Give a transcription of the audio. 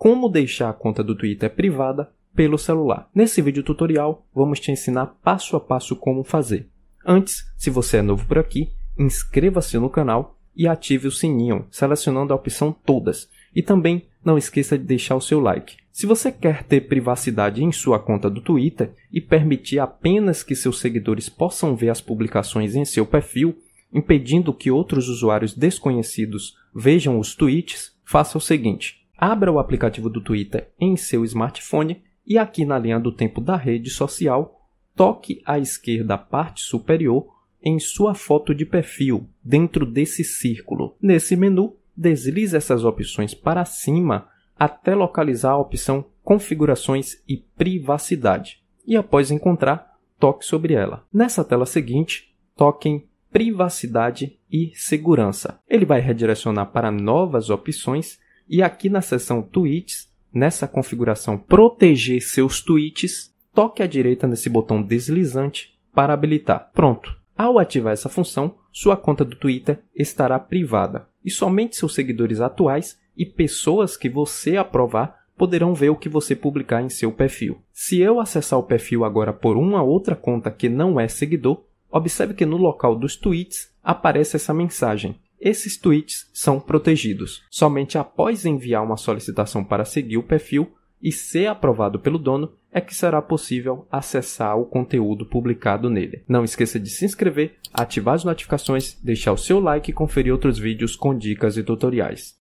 como deixar a conta do Twitter privada pelo celular. Nesse vídeo tutorial, vamos te ensinar passo a passo como fazer. Antes, se você é novo por aqui, inscreva-se no canal e ative o sininho, selecionando a opção Todas. E também não esqueça de deixar o seu like. Se você quer ter privacidade em sua conta do Twitter e permitir apenas que seus seguidores possam ver as publicações em seu perfil, impedindo que outros usuários desconhecidos vejam os tweets, faça o seguinte: abra o aplicativo do Twitter em seu smartphone e aqui na linha do tempo da rede social, toque à esquerda, parte superior, em sua foto de perfil, dentro desse círculo. Nesse menu, deslize essas opções para cima até localizar a opção Configurações e Privacidade. E após encontrar, toque sobre ela. Nessa tela seguinte, toque em Privacidade e Segurança. Ele vai redirecionar para novas opções e aqui na seção tweets, nessa configuração proteger seus tweets, toque à direita nesse botão deslizante para habilitar. Pronto. Ao ativar essa função, sua conta do Twitter estará privada e somente seus seguidores atuais e pessoas que você aprovar poderão ver o que você publicar em seu perfil. Se eu acessar o perfil agora por uma outra conta que não é seguidor, observe que no local dos tweets aparece essa mensagem: esses tweets são protegidos. Somente após enviar uma solicitação para seguir o perfil e ser aprovado pelo dono é que será possível acessar o conteúdo publicado nele. Não esqueça de se inscrever, ativar as notificações, deixar o seu like e conferir outros vídeos com dicas e tutoriais.